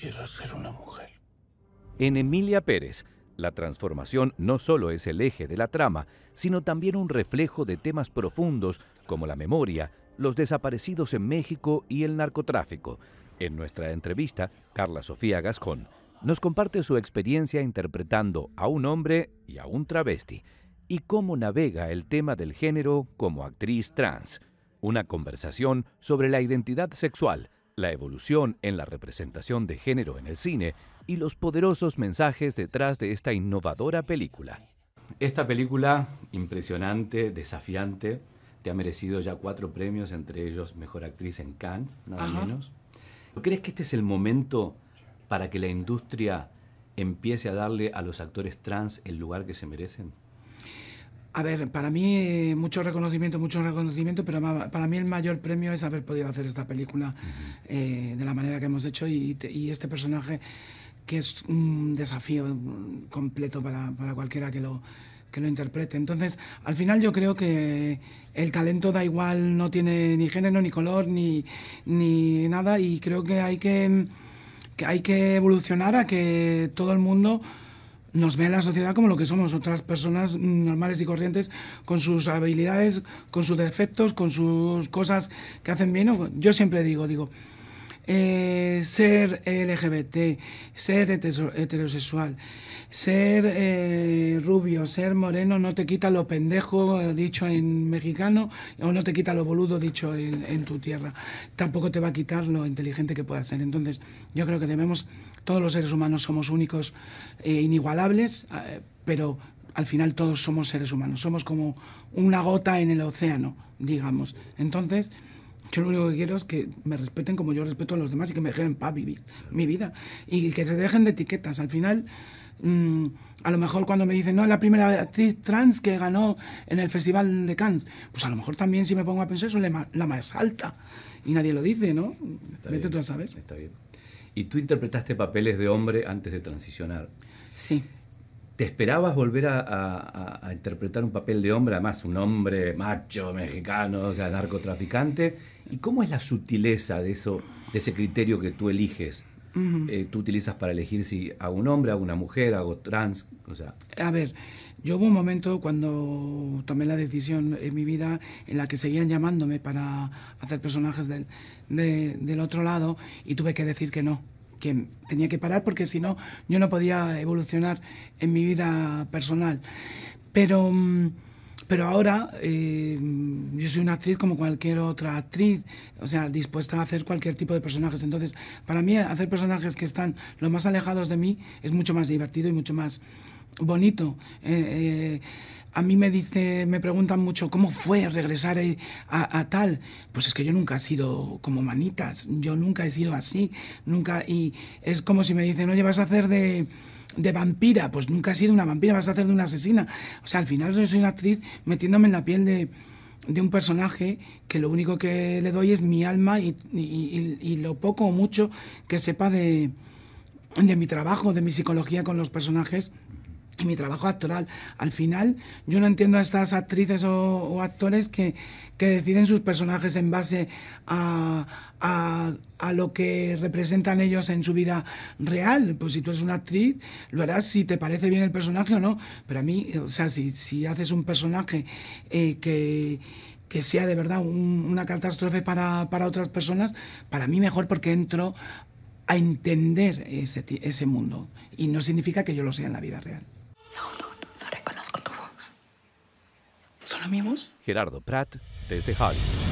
Quiero ser una mujer. En Emilia Pérez, la transformación no solo es el eje de la trama, sino también un reflejo de temas profundos como la memoria, los desaparecidos en México y el narcotráfico. En nuestra entrevista, Carla Sofía Gascón nos comparte su experiencia interpretando a un hombre y a un travesti y cómo navega el tema del género como actriz trans. Una conversación sobre la identidad sexual la evolución en la representación de género en el cine y los poderosos mensajes detrás de esta innovadora película. Esta película impresionante, desafiante, te ha merecido ya cuatro premios, entre ellos Mejor Actriz en Cannes, nada menos. ¿Crees que este es el momento para que la industria empiece a darle a los actores trans el lugar que se merecen? A ver, para mí mucho reconocimiento, mucho reconocimiento, pero para mí el mayor premio es haber podido hacer esta película eh, de la manera que hemos hecho y, este personaje que es un desafío completo para, cualquiera que lo, lo interprete. Entonces, al final yo creo que el talento da igual, no tiene ni género, ni color, ni, ni nada, y creo que hay que, que hay que evolucionar a que todo el mundo nos ve la sociedad como lo que somos, otras personas normales y corrientes con sus habilidades, con sus defectos, con sus cosas que hacen bien. Yo siempre digo, digo, eh, ser LGBT, ser heterosexual, ser eh, rubio, ser moreno, no te quita lo pendejo, eh, dicho en mexicano, o no te quita lo boludo, dicho en, tu tierra. Tampoco te va a quitar lo inteligente que puedas ser. Entonces, yo creo que debemos, todos los seres humanos somos únicos e inigualables, pero al final todos somos seres humanos, somos como una gota en el océano, digamos. Entonces, yo lo único que quiero es que me respeten como yo respeto a los demás y que me dejen en paz vivir mi vida. Y que se dejen de etiquetas. Al final, mm, a lo mejor cuando me dicen, no, la primera actriz trans que ganó en el Festival de Cannes, pues a lo mejor también si me pongo a pensar, soy la más alta. Y nadie lo dice, ¿no? Está Vete tú a saber. Está bien. Y tú interpretaste papeles de hombre antes de transicionar. Sí. ¿Te esperabas volver a, interpretar un papel de hombre, además un hombre macho, mexicano, o sea, narcotraficante? ¿Y cómo es la sutileza de, eso, de ese criterio que tú eliges? Eh, ¿Tú utilizas para elegir si a un hombre, a una mujer, a trans? O sea. A ver, yo hubo un momento cuando tomé la decisión en mi vida en la que seguían llamándome para hacer personajes del otro lado y tuve que decir que no que tenía que parar porque si no yo no podía evolucionar en mi vida personal. Pero, mm, pero ahora eh, yo soy una actriz como cualquier otra actriz, o sea, dispuesta a hacer cualquier tipo de personajes. Entonces, para mí hacer personajes que están lo más alejados de mí es mucho más divertido y mucho más bonito. Eh, eh, a mí me dice, me preguntan mucho cómo fue regresar eh, a, tal. Pues es que yo nunca he sido como manitas, yo nunca he sido así, nunca. Y es como si me dicen, oye, vas a hacer de, vampira, pues nunca he sido una vampira, vas a hacer de una asesina. O sea, al final yo soy una actriz metiéndome en la piel de, un personaje que lo único que le doy es mi alma y, lo poco o mucho que sepa de, de mi trabajo, de mi psicología con los personajes y mi trabajo actoral. Al final, yo no entiendo a estas actrices o, actores que, deciden sus personajes en base a, lo que representan ellos en su vida real. Pues si tú eres una actriz, lo harás si te parece bien el personaje o no. Pero a mí, o sea, si, haces un personaje eh, que sea de verdad una catástrofe para, otras personas, para mí mejor porque entro a entender ese, ese mundo. Y no significa que yo lo sea en la vida real. No, no, no, reconozco tu voz. ¿Son amigos? Gerardo Pratt, desde Hollywood.